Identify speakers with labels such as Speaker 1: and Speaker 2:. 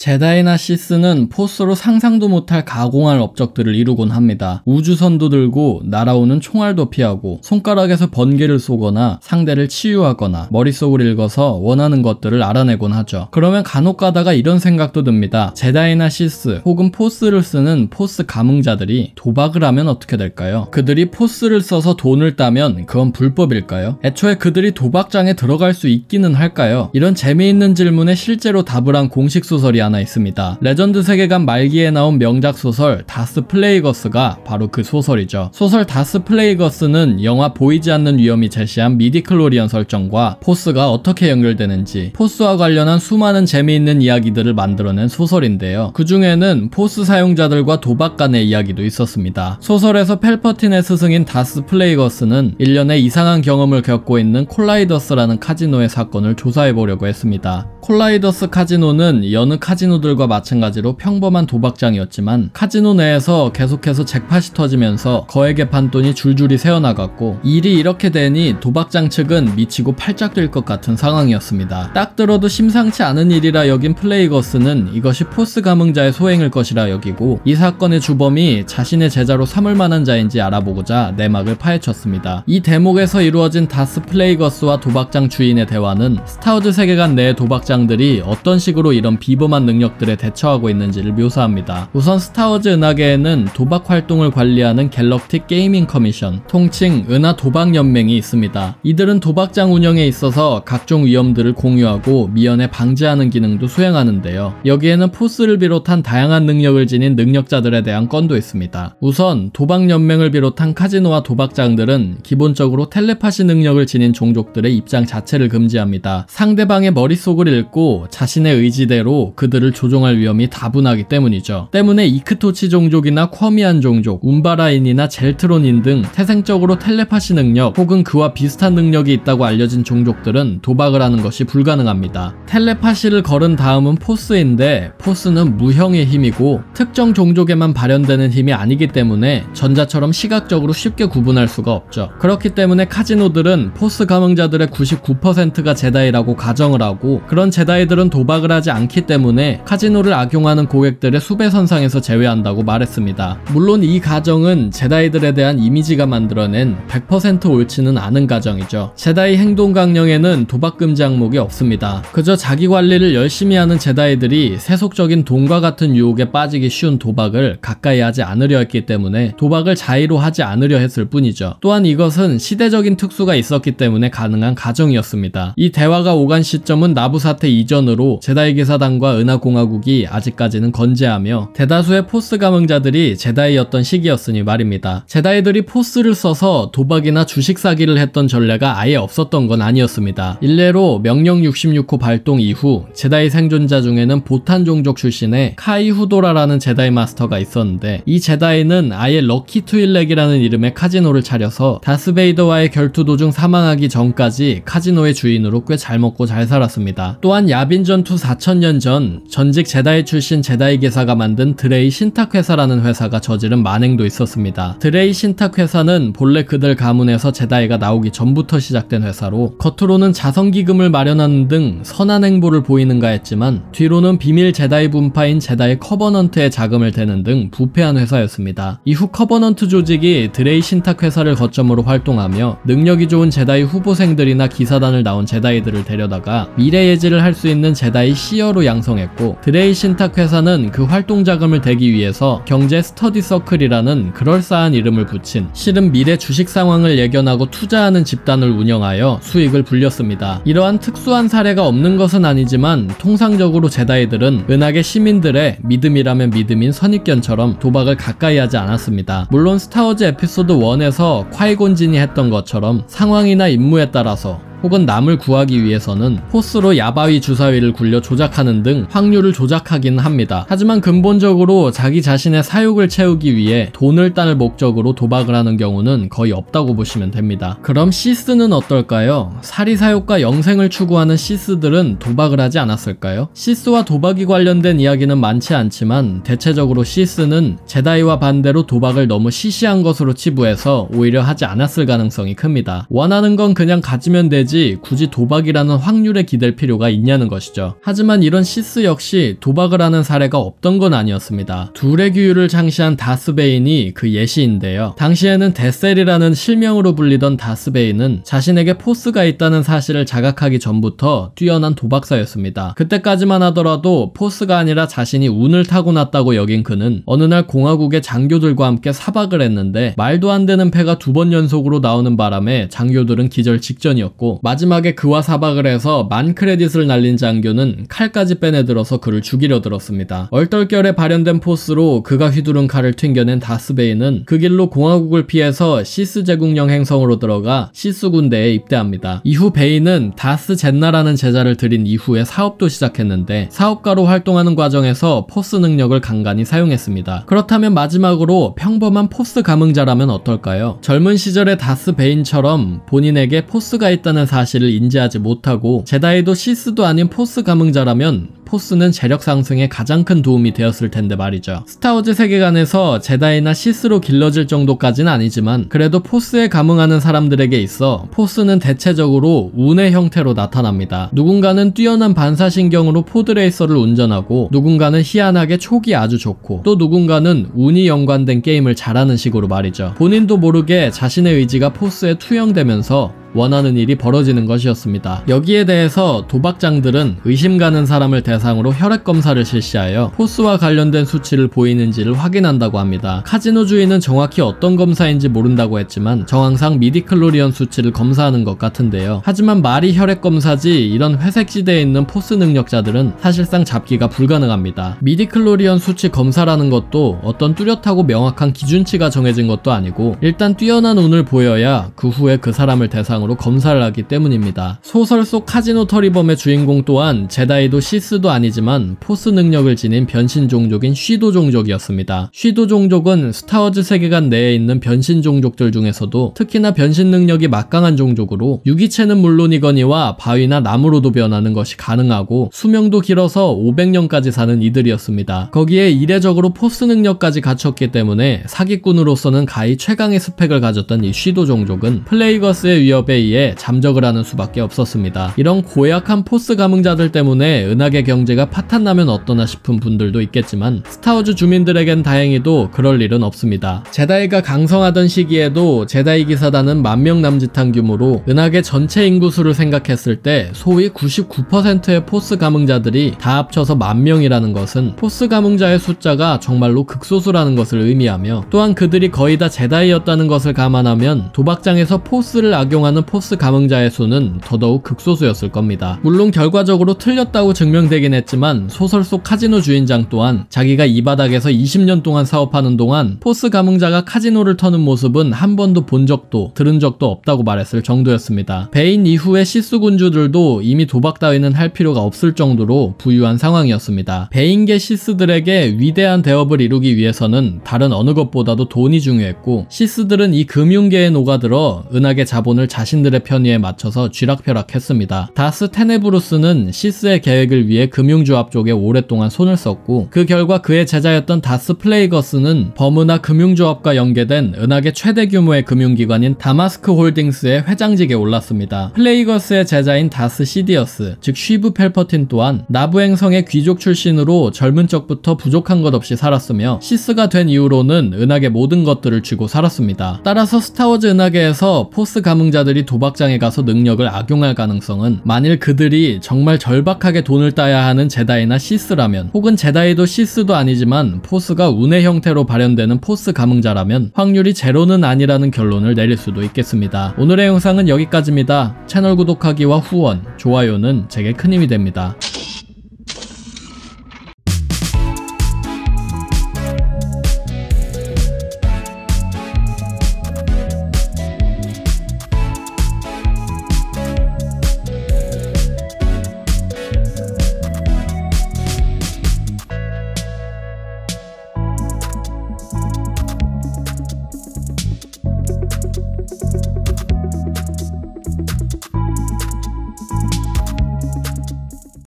Speaker 1: 제다이나 시스는 포스로 상상도 못할 가공할 업적들을 이루곤 합니다. 우주선도 들고 날아오는 총알도 피하고 손가락에서 번개를 쏘거나 상대를 치유하거나 머릿속을 읽어서 원하는 것들을 알아내곤 하죠. 그러면 간혹 가다가 이런 생각도 듭니다. 제다이나 시스 혹은 포스를 쓰는 포스 가뭄자들이 도박을 하면 어떻게 될까요? 그들이 포스를 써서 돈을 따면 그건 불법일까요? 애초에 그들이 도박장에 들어갈 수 있기는 할까요? 이런 재미있는 질문에 실제로 답을 한 공식 소설이 한 하나 있습니다. 레전드 세계관 말기에 나온 명작 소설 다스 플레이거스가 바로 그 소설이죠. 소설 다스 플레이거스는 영화 보이지 않는 위험이 제시한 미디클로리언 설정과 포스가 어떻게 연결되는지 포스와 관련한 수많은 재미있는 이야기들을 만들어낸 소설인데요. 그 중에는 포스 사용자들과 도박 간의 이야기도 있었습니다. 소설에서 펠퍼틴의 스승인 다스 플레이거스는 일련의 이상한 경험을 겪고 있는 콜라이더스라는 카지노의 사건을 조사해보려고 했습니다. 콜라이더스 카지노는 여느 카지노 카지노들과 마찬가지로 평범한 도박장이었지만 카지노 내에서 계속해서 잭팟이 터지면서 거액의 판돈이 줄줄이 새어나갔고 일이 이렇게 되니 도박장 측은 미치고 팔짝 뛸 것 같은 상황이었습니다. 딱 들어도 심상치 않은 일이라 여긴 플레이거스는 이것이 포스 감흥자의 소행일 것이라 여기고 이 사건의 주범이 자신의 제자로 삼을 만한 자인지 알아보고자 내막을 파헤쳤습니다. 이 대목에서 이루어진 다스 플레이거스와 도박장 주인의 대화는 스타우드 세계관 내 도박장들이 어떤 식으로 이런 비범한 능력들에 대처하고 있는지를 묘사합니다. 우선 스타워즈 은하계에는 도박 활동을 관리하는 갤럭틱 게이밍 커미션, 통칭 은하 도박 연맹이 있습니다. 이들은 도박장 운영에 있어서 각종 위험들을 공유하고 미연에 방지하는 기능도 수행하는데요. 여기에는 포스를 비롯한 다양한 능력을 지닌 능력자들에 대한 건도 있습니다. 우선 도박 연맹을 비롯한 카지노와 도박장들은 기본적으로 텔레파시 능력을 지닌 종족들의 입장 자체를 금지합니다. 상대방의 머릿속을 읽고 자신의 의지대로 그들 종들을 조종할 위험이 다분하기 때문이죠. 때문에 이크토치 종족이나 쿼미안 종족, 운바라인이나 젤트론인 등 태생적으로 텔레파시 능력 혹은 그와 비슷한 능력이 있다고 알려진 종족들은 도박을 하는 것이 불가능합니다. 텔레파시를 걸은 다음은 포스인데 포스는 무형의 힘이고 특정 종족에만 발현되는 힘이 아니기 때문에 전자처럼 시각적으로 쉽게 구분할 수가 없죠. 그렇기 때문에 카지노들은 포스 감흥자들의 99%가 제다이라고 가정을 하고 그런 제다이들은 도박을 하지 않기 때문에 카지노를 악용하는 고객들의 수배선상에서 제외한다고 말했습니다. 물론 이 가정은 제다이들에 대한 이미지가 만들어낸 100% 옳지는 않은 가정이죠. 제다이 행동 강령에는 도박 금지 항목이 없습니다. 그저 자기 관리를 열심히 하는 제다이들이 세속적인 돈과 같은 유혹에 빠지기 쉬운 도박을 가까이 하지 않으려 했기 때문에 도박을 자의로 하지 않으려 했을 뿐이죠. 또한 이것은 시대적인 특수가 있었기 때문에 가능한 가정이었습니다. 이 대화가 오간 시점은 나부 사태 이전으로 제다이 기사단과 은하 공화국이 아직까지는 건재하며 대다수의 포스 감흥자들이 제다이였던 시기였으니 말입니다. 제다이들이 포스를 써서 도박이나 주식 사기를 했던 전례가 아예 없었던 건 아니었습니다. 일례로 명령 66호 발동 이후 제다이 생존자 중에는 보탄 종족 출신의 카이 후도라라는 제다이 마스터가 있었는데 이 제다이는 아예 럭키 투일렉이라는 이름의 카지노를 차려서 다스베이더와의 결투 도중 사망하기 전까지 카지노의 주인으로 꽤 잘 먹고 잘 살았습니다. 또한 야빈 전투 4천년 전 전직 제다이 출신 제다이 기사가 만든 드레이 신탁회사라는 회사가 저지른 만행도 있었습니다. 드레이 신탁회사는 본래 그들 가문에서 제다이가 나오기 전부터 시작된 회사로 겉으로는 자선기금을 마련하는 등 선한 행보를 보이는가 했지만 뒤로는 비밀 제다이 분파인 제다이 커버넌트의 자금을 대는 등 부패한 회사였습니다. 이후 커버넌트 조직이 드레이 신탁회사를 거점으로 활동하며 능력이 좋은 제다이 후보생들이나 기사단을 나온 제다이들을 데려다가 미래 예지를 할 수 있는 제다이 시어로 e 양성했고 했고 드레이 신탁 회사는 그 활동 자금을 대기 위해서 경제 스터디 서클이라는 그럴싸한 이름을 붙인 실은 미래 주식 상황을 예견하고 투자하는 집단을 운영하여 수익을 불렸습니다. 이러한 특수한 사례가 없는 것은 아니지만 통상적으로 제다이들은 은하계 시민들의 믿음이라면 믿음인 선입견처럼 도박을 가까이 하지 않았습니다. 물론 스타워즈 에피소드 1에서 콰이곤진이 했던 것처럼 상황이나 임무에 따라서 혹은 남을 구하기 위해서는 포스로 야바위 주사위를 굴려 조작하는 등 확률을 조작하긴 합니다. 하지만 근본적으로 자기 자신의 사욕을 채우기 위해 돈을 따낼 목적으로 도박을 하는 경우는 거의 없다고 보시면 됩니다. 그럼 시스는 어떨까요? 사리사욕과 영생을 추구하는 시스들은 도박을 하지 않았을까요? 시스와 도박이 관련된 이야기는 많지 않지만 대체적으로 시스는 제다이와 반대로 도박을 너무 시시한 것으로 치부해서 오히려 하지 않았을 가능성이 큽니다. 원하는 건 그냥 가지면 되지 살지 굳이 도박이라는 확률에 기댈 필요가 있냐는 것이죠. 하지만 이런 시스 역시 도박을 하는 사례가 없던 건 아니었습니다. 둘의 규율을 창시한 다스베인이 그 예시인데요. 당시에는 데셀이라는 실명으로 불리던 다스베인은 자신에게 포스가 있다는 사실을 자각하기 전부터 뛰어난 도박사였습니다. 그때까지만 하더라도 포스가 아니라 자신이 운을 타고났다고 여긴 그는 어느 날 공화국의 장교들과 함께 사박을 했는데 말도 안 되는 패가 두 번 연속으로 나오는 바람에 장교들은 기절 직전이었고 마지막에 그와 사박을 해서 만 크레딧을 날린 장교는 칼까지 빼내들어서 그를 죽이려 들었습니다. 얼떨결에 발현된 포스로 그가 휘두른 칼을 튕겨낸 다스베이는 그 길로 공화국을 피해서 시스 제국령 행성으로 들어가 시스 군대에 입대합니다. 이후 베이는 다스 젠나라는 제자를 들인 이후에 사업도 시작했는데 사업가로 활동하는 과정에서 포스 능력을 간간히 사용했습니다. 그렇다면 마지막으로 평범한 포스 감흥자라면 어떨까요? 젊은 시절의 다스 베인처럼 본인에게 포스가 있다는 사실을 인지하지 못하고 제다이도 시스도 아닌 포스 감흥자라면 포스는 재력 상승에 가장 큰 도움이 되었을 텐데 말이죠. 스타워즈 세계관에서 제다이나 시스로 길러질 정도까지는 아니지만 그래도 포스에 감흥하는 사람들에게 있어 포스는 대체적으로 운의 형태로 나타납니다. 누군가는 뛰어난 반사신경으로 포드레이서를 운전하고 누군가는 희한하게 촉이 아주 좋고 또 누군가는 운이 연관된 게임을 잘하는 식으로 말이죠. 본인도 모르게 자신의 의지가 포스에 투영되면서 원하는 일이 벌어지는 것이었습니다. 여기에 대해서 도박장들은 의심 가는 사람을 대상 으로 대상으로 혈액 검사를 실시하여 포스와 관련된 수치를 보이는지를 확인한다고 합니다. 카지노 주인은 정확히 어떤 검사인지 모른다고 했지만 정황상 미디클로리언 수치를 검사하는 것 같은데요. 하지만 말이 혈액 검사지 이런 회색 지대에 있는 포스 능력자들은 사실상 잡기가 불가능합니다. 미디클로리언 수치 검사라는 것도 어떤 뚜렷하고 명확한 기준치가 정해진 것도 아니고 일단 뛰어난 운을 보여야 그 후에 그 사람을 대상으로 검사를 하기 때문입니다. 소설 속 카지노 터리범의 주인공 또한 제다이도 시스도 아니지만 포스 능력을 지닌 변신 종족인 쉬도 종족이었습니다. 쉬도 종족은 스타워즈 세계관 내에 있는 변신 종족들 중에서도 특히나 변신 능력이 막강한 종족으로 유기체는 물론이거니와 바위나 나무로도 변하는 것이 가능하고 수명도 길어서 500년까지 사는 이들이었습니다. 거기에 이례적으로 포스 능력까지 갖췄기 때문에 사기꾼으로서는 가히 최강의 스펙을 가졌던 이 쉬도 종족은 플레이거스의 위협에 의해 잠적을 하는 수밖에 없었습니다. 이런 고약한 포스 감흥자들 때문에 은하계 경 경제가 파탄나면 어떠나 싶은 분들도 있겠지만 스타워즈 주민들에겐 다행히도 그럴 일은 없습니다. 제다이가 강성하던 시기에도 제다이 기사단은 만명 남짓한 규모로 은하계 전체 인구수를 생각했을 때 소위 99%의 포스 가문자들이 다 합쳐서 만명이라는 것은 포스 가문자의 숫자가 정말로 극소수라는 것을 의미하며 또한 그들이 거의 다 제다이였다는 것을 감안하면 도박장에서 포스를 악용하는 포스 가문자의 수는 더더욱 극소수였을 겁니다. 물론 결과적으로 틀렸다고 증명되기 되긴 했지만 소설 속 카지노 주인장 또한 자기가 이 바닥에서 20년 동안 사업하는 동안 포스 가문자가 카지노를 터는 모습은 한 번도 본 적도 들은 적도 없다고 말했을 정도였습니다. 베인 이후의 시스 군주들도 이미 도박 따위는 할 필요가 없을 정도로 부유한 상황이었습니다. 베인계 시스들에게 위대한 대업을 이루기 위해서는 다른 어느 것보다도 돈이 중요했고 시스들은 이 금융계에 녹아들어 은하계 자본을 자신들의 편의에 맞춰서 쥐락펴락했습니다. 다스 테네브루스는 시스의 계획을 위해 금융조합 쪽에 오랫동안 손을 썼고 그 결과 그의 제자였던 다스 플레이거스는 버무나 금융조합과 연계된 은하계 최대 규모의 금융기관인 다마스크 홀딩스의 회장직에 올랐습니다. 플레이거스의 제자인 다스 시디어스 즉 쉬브 펠퍼틴 또한 나부행성의 귀족 출신으로 젊은 적부터 부족한 것 없이 살았으며 시스가 된 이후로는 은하계 모든 것들을 쥐고 살았습니다. 따라서 스타워즈 은하계에서 포스 가문자들이 도박장에 가서 능력을 악용할 가능성은 만일 그들이 정말 절박하게 돈을 따야 가야 하는 제다이나 시스라면 혹은 제다이도 시스도 아니지만 포스가 운의 형태로 발현되는 포스 감흥자라면 확률이 제로는 아니라는 결론을 내릴 수도 있겠습니다. 오늘의 영상은 여기까지입니다. 채널 구독하기와 후원, 좋아요는 제게 큰 힘이 됩니다.